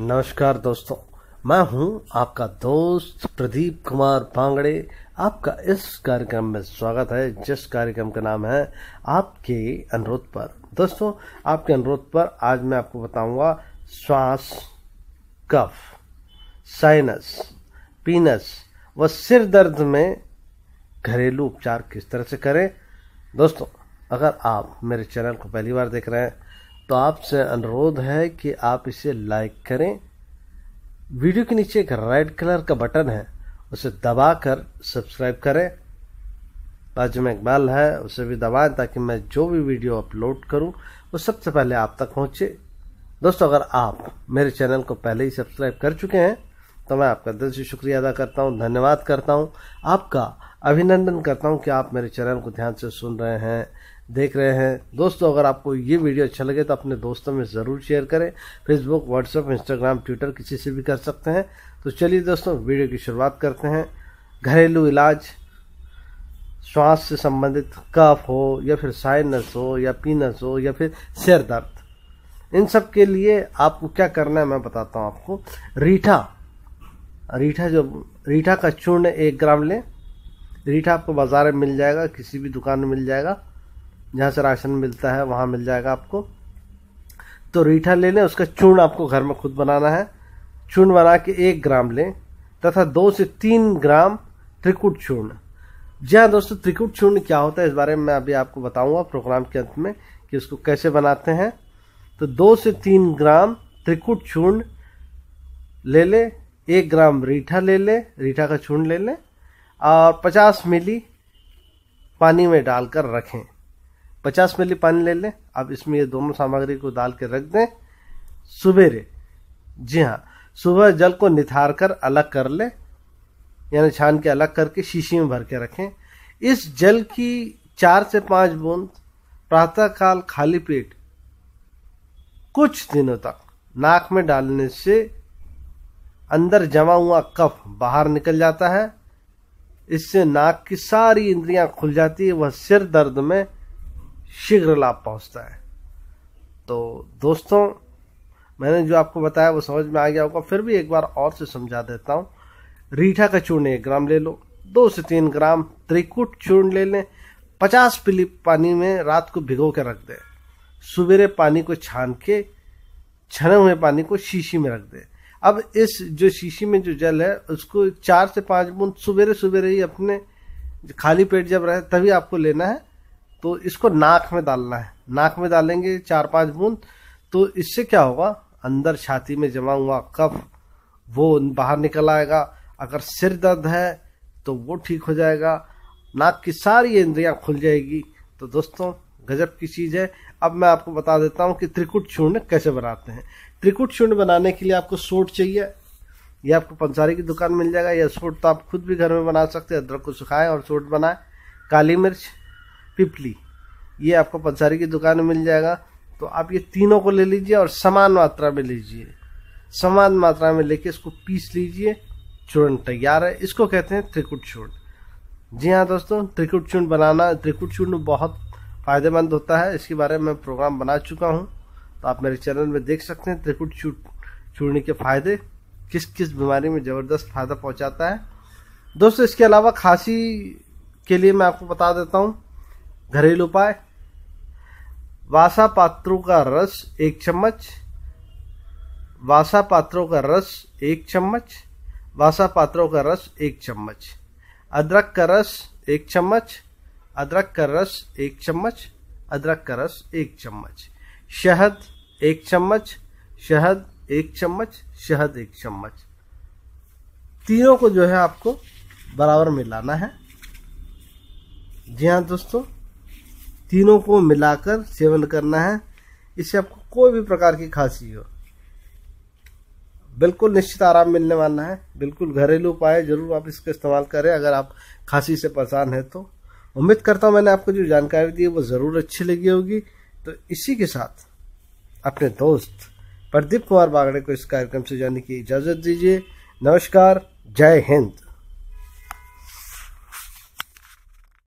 नमस्कार दोस्तों मैं हूं आपका दोस्त प्रदीप कुमार पांगड़े आपका इस कार्यक्रम में स्वागत है जिस कार्यक्रम का नाम है आपके अनुरोध पर दोस्तों आपके अनुरोध पर आज मैं आपको बताऊंगा श्वास कफ साइनस पीनस व सिर दर्द में घरेलू उपचार किस तरह से करें दोस्तों अगर आप मेरे चैनल को पहली बार देख रहे हैं तो आपसे अनुरोध है कि आप इसे लाइक करें वीडियो के नीचे एक रेड कलर का बटन है उसे दबाकर सब्सक्राइब करें बाजू में इकबाल है उसे भी दबाएं ताकि मैं जो भी वीडियो अपलोड करूं वो सबसे पहले आप तक पहुंचे दोस्तों अगर आप मेरे चैनल को पहले ही सब्सक्राइब कर चुके हैं तो मैं आपका दिल से शुक्रिया अदा करता हूं धन्यवाद करता हूं आपका अभिनंदन करता हूँ कि आप मेरे चैनल को ध्यान से सुन रहे हैं देख रहे हैं दोस्तों अगर आपको ये वीडियो अच्छा लगे तो अपने दोस्तों में ज़रूर शेयर करें फेसबुक व्हाट्सएप इंस्टाग्राम ट्विटर किसी से भी कर सकते हैं तो चलिए दोस्तों वीडियो की शुरुआत करते हैं घरेलू इलाज श्वास से संबंधित कफ हो या फिर साइनस हो या पीनस हो या फिर सिर दर्द इन सब के लिए आपको क्या करना है मैं बताता हूँ आपको रीठा रीठा जो रीठा का चूर्ण एक ग्राम लें रीठा आपको बाज़ार में मिल जाएगा किसी भी दुकान में मिल जाएगा जहाँ से राशन मिलता है वहाँ मिल जाएगा आपको तो रीठा ले लें उसका चूर्ण आपको घर में खुद बनाना है चूर्ण बना के एक ग्राम लें तथा दो से तीन ग्राम त्रिकुट चूर्ण जी हाँ दोस्तों त्रिकुट चूर्ण क्या होता है इस बारे में मैं अभी आपको बताऊंगा प्रोग्राम के अंत में कि उसको कैसे बनाते हैं तो दो से तीन ग्राम त्रिकुट चूर्ण ले ले एक ग्राम रीठा ले लें रीठा का चूर्ण ले लें और 50 मिली पानी में डालकर रखें 50 मिली पानी ले लें अब इसमें ये दोनों सामग्री को डाल के रख दें सुबेरे जी हाँ सुबह जल को निथार कर अलग कर लें यानी छान के अलग करके शीशी में भर के रखें इस जल की चार से पाँच बूंद प्रातःकाल खाली पेट कुछ दिनों तक नाक में डालने से अंदर जमा हुआ कफ बाहर निकल जाता है इससे नाक की सारी इंद्रियां खुल जाती है वह सिर दर्द में शीघ्र लाभ पहुंचता है तो दोस्तों मैंने जो आपको बताया वो समझ में आ गया होगा फिर भी एक बार और से समझा देता हूँ रीठा का चूर्ण एक ग्राम ले लो दो से तीन ग्राम त्रिकुट चूर्ण ले लें पचास पीली पानी में रात को भिगो के रख दें सवेरे पानी को छान के छने हुए पानी को शीशी में रख दें अब इस जो शीशी में जो जल है उसको चार से पाँच बूंद सवेरे सवेरे ही अपने खाली पेट जब रहे तभी आपको लेना है तो इसको नाक में डालना है नाक में डालेंगे चार पाँच बूंद तो इससे क्या होगा अंदर छाती में जमा हुआ कफ वो बाहर निकल आएगा अगर सिर दर्द है तो वो ठीक हो जाएगा नाक की सारी इंद्रियां खुल जाएगी तो दोस्तों गजब की चीज़ है अब मैं आपको बता देता हूँ कि त्रिकुट चूर्ण कैसे बनाते हैं त्रिकुट चूर्ण बनाने के लिए आपको सोट चाहिए यह आपको पंसारी की दुकान मिल जाएगा यह सोट तो आप खुद भी घर में बना सकते हैं अदरक को सुखाएं और सोट बनाएं काली मिर्च पिपली ये आपको पंसारी की दुकान में मिल जाएगा तो आप ये तीनों को ले लीजिए और समान मात्रा में लीजिए समान मात्रा में लेके इसको पीस लीजिए चूर्ण तैयार है इसको कहते हैं त्रिकुट चूर्ण जी हाँ दोस्तों त्रिकुट चूर्ण बनाना त्रिकुट चूर्ण बहुत फ़ायदेमंद होता है इसके बारे में प्रोग्राम बना चुका हूँ तो आप मेरे चैनल में देख सकते हैं त्रिकुट चूट चूर्णी के फ़ायदे किस किस बीमारी में ज़बरदस्त फ़ायदा पहुँचाता है दोस्तों इसके अलावा खांसी के लिए मैं आपको बता देता हूँ घरेलू उपाय वासा पात्रों का रस एक चम्मच वासा पात्रों का रस एक चम्मच वासा पात्रों का रस एक चम्मच अदरक का रस एक चम्मच अदरक का रस एक चम्मच अदरक का रस एक चम्मच शहद एक चम्मच शहद एक चम्मच शहद एक चम्मच तीनों को जो है आपको बराबर मिलाना है जी हाँ दोस्तों तीनों को मिलाकर सेवन करना है इससे आपको कोई भी प्रकार की खांसी हो बिल्कुल निश्चित आराम मिलने वाला है बिल्कुल घरेलू उपाय जरूर आप इसका इस्तेमाल करें अगर आप खांसी से परेशान हैं तो उम्मीद करता हूँ मैंने आपको जो जानकारी दी वो ज़रूर अच्छी लगी होगी तो इसी के साथ अपने दोस्त प्रदीप कुमार बागड़े को इस कार्यक्रम से जाने की इजाज़त दीजिए नमस्कार जय हिंद